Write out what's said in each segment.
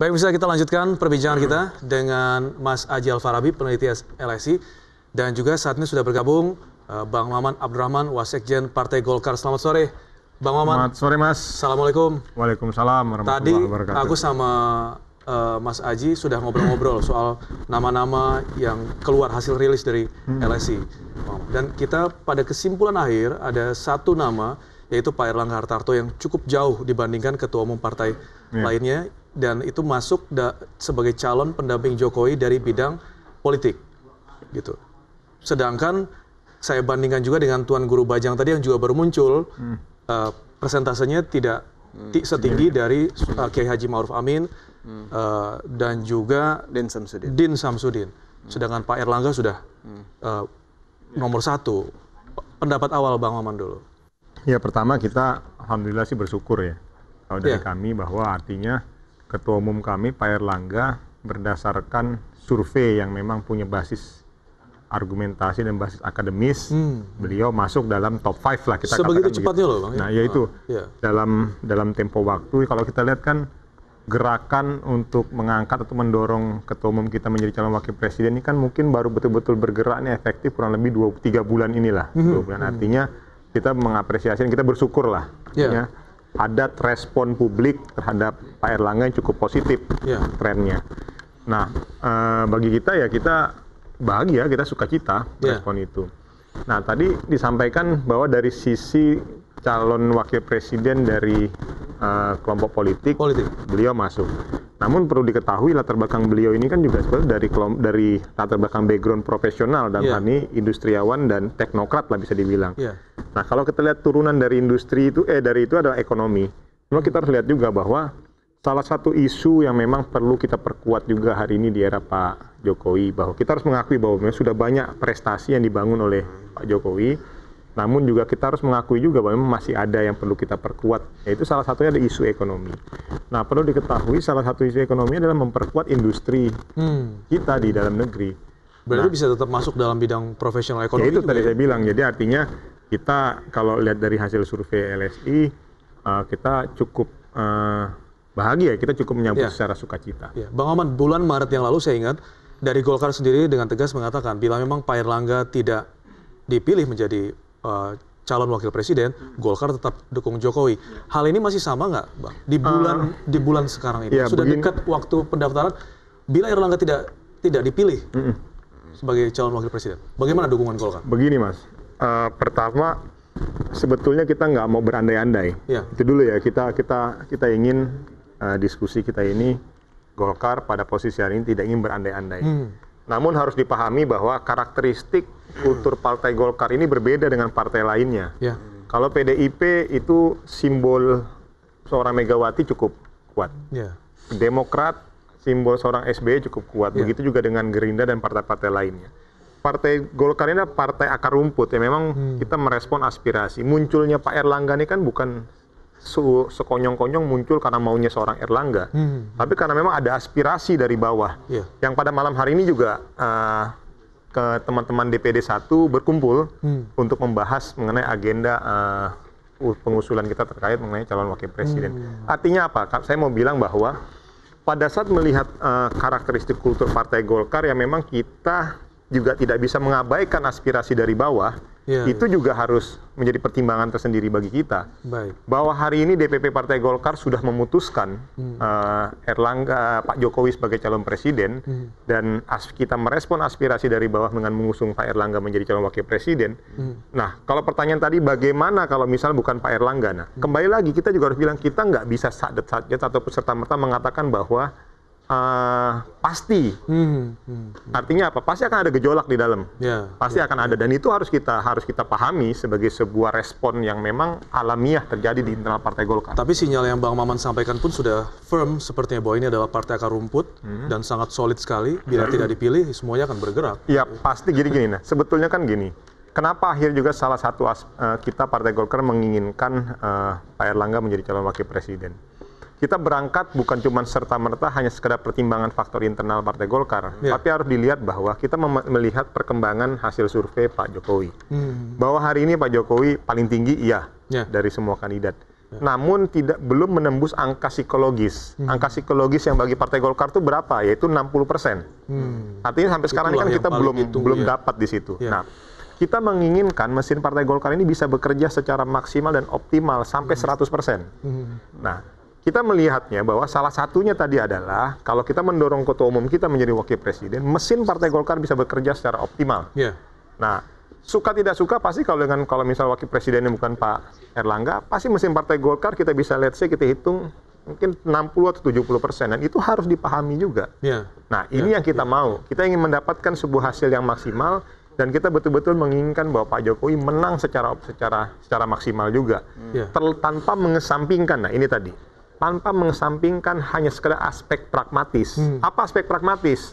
Baik, bisa kita lanjutkan perbincangan kita dengan Mas Aji Alfarabi, peneliti LSI, dan juga saat ini sudah bergabung eh, Bang Maman Abdurrahman, Wasekjen Partai Golkar. Selamat sore, Bang Maman. Selamat sore, Mas. Assalamualaikum. Waalaikumsalam. Tadi aku sama uh, Mas Aji sudah ngobrol-ngobrol soal nama-nama yang keluar hasil rilis dari hmm. LSI. Dan kita pada kesimpulan akhir ada satu nama yaitu Pak Erlangga Hartarto yang cukup jauh dibandingkan ketua umum partai yeah. lainnya dan itu masuk da, sebagai calon pendamping Jokowi dari bidang politik gitu. Sedangkan saya bandingkan juga dengan Tuan Guru Bajang tadi yang juga baru muncul hmm. uh, persentasenya tidak hmm. setinggi hmm. dari uh, Kiai Haji Ma'ruf Amin hmm. uh, dan juga Din Samsudin. Din Samsudin. Hmm. Sedangkan Pak Erlangga sudah hmm. uh, nomor satu. Pendapat awal Bang Maman dulu. Ya pertama kita alhamdulillah sih bersyukur ya kalau dari yeah. kami bahwa artinya ketua umum kami Pak Erlangga berdasarkan survei yang memang punya basis argumentasi dan basis akademis hmm. beliau masuk dalam top 5 lah kita Sebegitu katakan cepatnya begitu. loh Bang. Ya? Nah, yaitu ya. dalam dalam tempo waktu kalau kita lihat kan gerakan untuk mengangkat atau mendorong ketua umum kita menjadi calon wakil presiden ini kan mungkin baru betul-betul bergerak nih efektif kurang lebih 2 3 bulan inilah. Hmm. Dua -hmm. bulan -hmm. artinya kita mengapresiasi dan kita bersyukur lah. Yeah ada respon publik terhadap Pak Erlangga yang cukup positif ya. trennya. Nah, e, bagi kita ya kita bahagia, kita suka ya. respon itu. Nah, tadi disampaikan bahwa dari sisi calon wakil presiden dari uh, kelompok politik, politik, beliau masuk. Namun perlu diketahui latar belakang beliau ini kan juga sebenarnya dari kelom, dari latar belakang background profesional dan yeah. ini industriawan dan teknokrat lah bisa dibilang. Yeah. Nah kalau kita lihat turunan dari industri itu eh dari itu adalah ekonomi. Cuma kita harus lihat juga bahwa salah satu isu yang memang perlu kita perkuat juga hari ini di era Pak Jokowi bahwa kita harus mengakui bahwa memang sudah banyak prestasi yang dibangun oleh Pak Jokowi namun juga kita harus mengakui juga bahwa memang masih ada yang perlu kita perkuat, yaitu salah satunya ada isu ekonomi. Nah, perlu diketahui salah satu isu ekonomi adalah memperkuat industri hmm. kita di dalam negeri. Berarti nah, bisa tetap masuk dalam bidang profesional ekonomi. Ya, itu tadi ya? saya bilang. Jadi artinya kita kalau lihat dari hasil survei LSI, eh, kita cukup eh, bahagia, kita cukup menyambut ya. secara sukacita. Ya. Bang Oman, bulan Maret yang lalu saya ingat dari Golkar sendiri dengan tegas mengatakan bila memang Pak Erlangga tidak dipilih menjadi Eh, calon wakil presiden, Golkar tetap dukung Jokowi. Hal ini masih sama nggak, bang? Di bulan uh, di bulan sekarang ini ya, sudah begini, dekat waktu pendaftaran. Bila Erlangga tidak tidak dipilih mm -mm. sebagai calon wakil presiden, bagaimana dukungan Golkar? Begini mas, uh, pertama sebetulnya kita nggak mau berandai-andai. Ya. Itu dulu ya kita kita kita ingin uh, diskusi kita ini Golkar pada posisi hari ini tidak ingin berandai-andai. Hmm namun harus dipahami bahwa karakteristik kultur Partai Golkar ini berbeda dengan partai lainnya. Ya. Kalau PDIP itu simbol seorang Megawati cukup kuat. Ya. Demokrat simbol seorang SBY cukup kuat. Ya. Begitu juga dengan Gerindra dan partai-partai lainnya. Partai Golkar ini adalah partai akar rumput ya memang hmm. kita merespon aspirasi. Munculnya Pak Erlangga ini kan bukan sekonyong-konyong muncul karena maunya seorang Erlangga, hmm. tapi karena memang ada aspirasi dari bawah. Yeah. Yang pada malam hari ini juga uh, ke teman-teman DPD 1 berkumpul hmm. untuk membahas mengenai agenda uh, pengusulan kita terkait mengenai calon wakil presiden. Hmm. Artinya apa? Saya mau bilang bahwa pada saat melihat uh, karakteristik kultur Partai Golkar yang memang kita juga tidak bisa mengabaikan aspirasi dari bawah yeah. itu juga harus menjadi pertimbangan tersendiri bagi kita. Baik. Bahwa hari ini DPP Partai Golkar sudah memutuskan hmm. uh, Erlangga uh, Pak Jokowi sebagai calon presiden hmm. dan as kita merespon aspirasi dari bawah dengan mengusung Pak Erlangga menjadi calon wakil presiden. Hmm. Nah, kalau pertanyaan tadi bagaimana kalau misal bukan Pak Erlangga? Nah, hmm. kembali lagi kita juga harus bilang kita nggak bisa saat-saatnya atau peserta merta mengatakan bahwa uh, pasti. Hmm, hmm, hmm. Artinya apa? Pasti akan ada gejolak di dalam. Yeah, pasti yeah, akan ada dan itu harus kita harus kita pahami sebagai sebuah respon yang memang alamiah terjadi di internal Partai Golkar. Tapi sinyal yang Bang Maman sampaikan pun sudah firm sepertinya bahwa ini adalah partai akar rumput hmm. dan sangat solid sekali. Hmm. Bila hmm. tidak dipilih semuanya akan bergerak. Iya, pasti gini gini nah. Sebetulnya kan gini. Kenapa akhir juga salah satu as, uh, kita Partai Golkar menginginkan uh, Pak Erlangga menjadi calon wakil presiden? kita berangkat bukan cuma serta merta hanya sekedar pertimbangan faktor internal Partai Golkar, yeah. tapi harus dilihat bahwa kita melihat perkembangan hasil survei Pak Jokowi. Hmm. Bahwa hari ini Pak Jokowi paling tinggi iya yeah. dari semua kandidat. Yeah. Namun tidak belum menembus angka psikologis. Hmm. Angka psikologis yang bagi Partai Golkar itu berapa? Yaitu 60%. Hmm. Artinya sampai sekarang Itulah kan kita belum ditunggu, belum ya. dapat di situ. Yeah. Nah, kita menginginkan mesin Partai Golkar ini bisa bekerja secara maksimal dan optimal sampai hmm. 100%. Hmm. Nah, kita melihatnya bahwa salah satunya tadi adalah kalau kita mendorong ketua umum kita menjadi wakil presiden, mesin partai Golkar bisa bekerja secara optimal. Yeah. Nah, suka tidak suka pasti kalau dengan kalau misal wakil presidennya bukan Pak Erlangga, pasti mesin partai Golkar kita bisa lihat sih kita hitung mungkin 60 atau 70 persen dan itu harus dipahami juga. Yeah. Nah, ini yeah. yang kita yeah. mau. Kita ingin mendapatkan sebuah hasil yang maksimal dan kita betul-betul menginginkan bahwa Pak Jokowi menang secara secara secara maksimal juga, yeah. Ya. tanpa mengesampingkan. Nah, ini tadi tanpa mengesampingkan hanya sekedar aspek pragmatis. Hmm. Apa aspek pragmatis?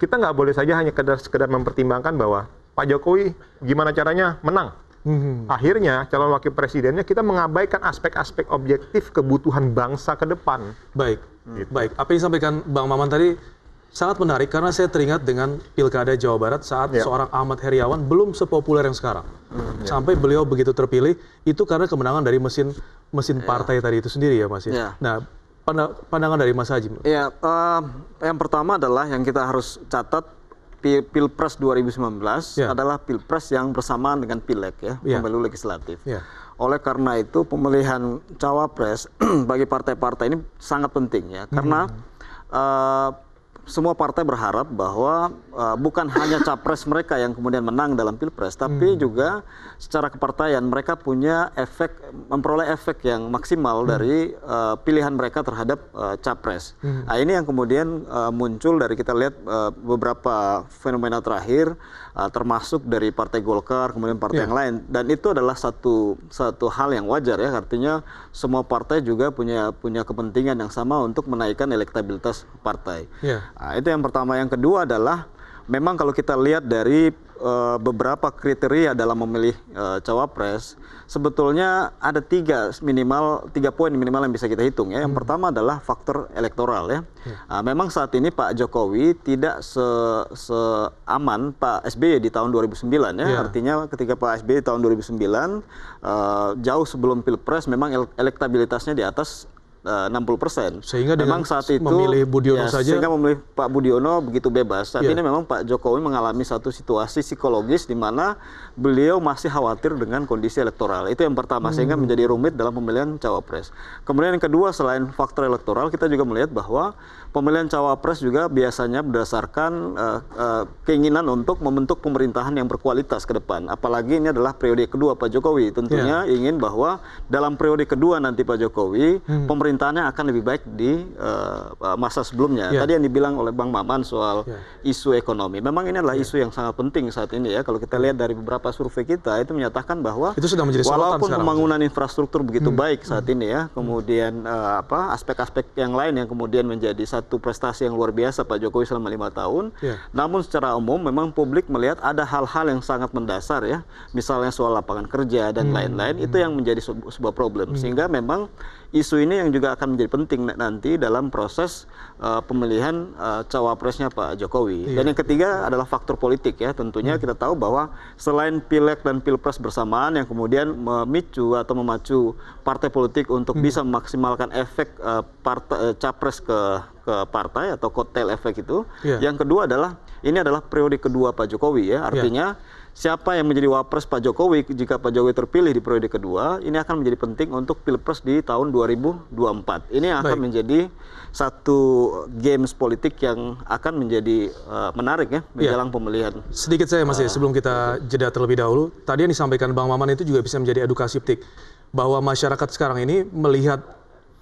Kita nggak boleh saja hanya sekedar, sekedar mempertimbangkan bahwa Pak Jokowi gimana caranya menang. Hmm. Akhirnya calon wakil presidennya kita mengabaikan aspek-aspek objektif kebutuhan bangsa ke depan. Baik, hmm. baik. Apa yang disampaikan Bang Maman tadi sangat menarik karena saya teringat dengan pilkada Jawa Barat saat yeah. seorang Ahmad Heriawan belum sepopuler yang sekarang. Mm, yeah. Sampai beliau begitu terpilih itu karena kemenangan dari mesin mesin ya. partai tadi itu sendiri ya Mas. Yeah. Ya. Nah pandangan dari Mas Haji. Ya, uh, yang pertama adalah yang kita harus catat Pilpres 2019 ya. adalah Pilpres yang bersamaan dengan Pileg ya, ya. pemilu legislatif. Ya. Oleh karena itu pemilihan cawapres bagi partai-partai ini sangat penting ya, karena hmm. uh, semua partai berharap bahwa uh, bukan hanya capres mereka yang kemudian menang dalam pilpres, tapi hmm. juga secara kepartaian mereka punya efek memperoleh efek yang maksimal hmm. dari uh, pilihan mereka terhadap uh, capres. Hmm. Nah, ini yang kemudian uh, muncul dari kita lihat uh, beberapa fenomena terakhir, uh, termasuk dari partai Golkar, kemudian partai yeah. yang lain. Dan itu adalah satu satu hal yang wajar ya, artinya semua partai juga punya punya kepentingan yang sama untuk menaikkan elektabilitas partai. Yeah. Nah, itu yang pertama. Yang kedua adalah memang kalau kita lihat dari uh, beberapa kriteria dalam memilih uh, cawapres, sebetulnya ada tiga minimal tiga poin minimal yang bisa kita hitung ya. Yang hmm. pertama adalah faktor elektoral ya. Hmm. Nah, memang saat ini Pak Jokowi tidak se, seaman Pak SBY di tahun 2009 ya. Yeah. Artinya ketika Pak SBY tahun 2009 uh, eh, jauh sebelum pilpres memang elektabilitasnya di atas 60 eh, persen. Sehingga memang saat itu memilih Budiono ya, saja. Sehingga memilih Pak Budiono begitu bebas. Saat yeah. ini memang Pak Jokowi mengalami satu situasi psikologis di mana beliau masih khawatir dengan kondisi elektoral. Itu yang pertama hmm. sehingga menjadi rumit dalam pemilihan cawapres. Kemudian yang kedua selain faktor elektoral, kita juga melihat bahwa pemilihan cawapres juga biasanya berdasarkan uh, uh, keinginan untuk membentuk pemerintahan yang berkualitas ke depan. Apalagi ini adalah periode kedua Pak Jokowi. Tentunya yeah. ingin bahwa dalam periode kedua nanti Pak Jokowi hmm. pemerintah pemerintahannya akan lebih baik di uh, masa sebelumnya. Yeah. Tadi yang dibilang oleh Bang Maman soal yeah. isu ekonomi. Memang ini adalah yeah. isu yang sangat penting saat ini ya. Kalau kita lihat dari beberapa survei kita itu menyatakan bahwa itu sudah menjadi walaupun pembangunan infrastruktur begitu hmm. baik saat hmm. ini ya, kemudian uh, apa aspek-aspek yang lain yang kemudian menjadi satu prestasi yang luar biasa Pak Jokowi selama lima tahun. Yeah. Namun secara umum memang publik melihat ada hal-hal yang sangat mendasar ya, misalnya soal lapangan kerja dan hmm. lain-lain hmm. hmm. itu yang menjadi sebuah problem. Hmm. Sehingga memang isu ini yang juga akan menjadi penting nanti dalam proses uh, pemilihan uh, cawapresnya Pak Jokowi. Iya. Dan yang ketiga adalah faktor politik ya. Tentunya hmm. kita tahu bahwa selain pileg dan pilpres bersamaan yang kemudian memicu atau memacu partai politik untuk hmm. bisa memaksimalkan efek uh, partai, uh, capres ke ke partai atau kotel efek itu. Yeah. Yang kedua adalah ini adalah periode kedua Pak Jokowi ya. Artinya yeah siapa yang menjadi wapres Pak Jokowi jika Pak Jokowi terpilih di periode kedua ini akan menjadi penting untuk pilpres di tahun 2024 ini akan Baik. menjadi satu games politik yang akan menjadi uh, menarik ya iya. menjelang ya. pemilihan sedikit saya masih ya, eh. uh, sebelum kita jeda terlebih dahulu tadi yang disampaikan Bang Maman itu juga bisa menjadi edukasi petik bahwa masyarakat sekarang ini melihat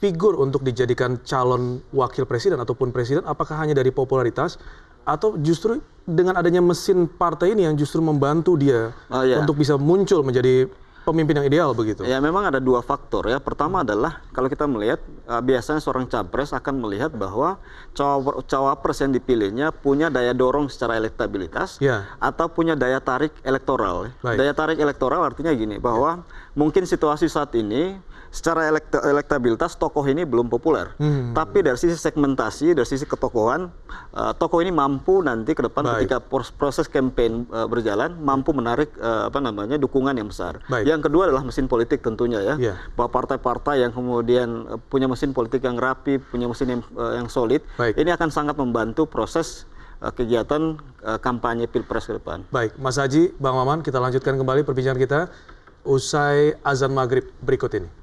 figur untuk dijadikan calon wakil presiden ataupun presiden apakah hanya dari popularitas atau justru dengan adanya mesin partai ini yang justru membantu dia oh, iya. untuk bisa muncul menjadi pemimpin yang ideal begitu? Ya memang ada dua faktor ya. Pertama adalah kalau kita melihat uh, biasanya seorang capres akan melihat bahwa cawapres yang dipilihnya punya daya dorong secara elektabilitas ya. atau punya daya tarik elektoral. Baik. Daya tarik elektoral artinya gini bahwa ya. mungkin situasi saat ini secara elekt elektabilitas tokoh ini belum populer. Hmm. Tapi dari sisi segmentasi, dari sisi ketokohan, uh, tokoh ini mampu nanti ke depan Baik. ketika proses campaign uh, berjalan mampu menarik uh, apa namanya dukungan yang besar. Baik. Yang yang kedua adalah mesin politik tentunya ya. Yeah. Bahwa partai-partai yang kemudian eh, punya mesin politik yang rapi, punya mesin yang, eh, yang solid, Baik. ini akan sangat membantu proses eh, kegiatan kampanye pilpres ke depan. Baik, Mas Haji, Bang Maman, kita lanjutkan kembali perbincangan kita usai azan maghrib berikut ini.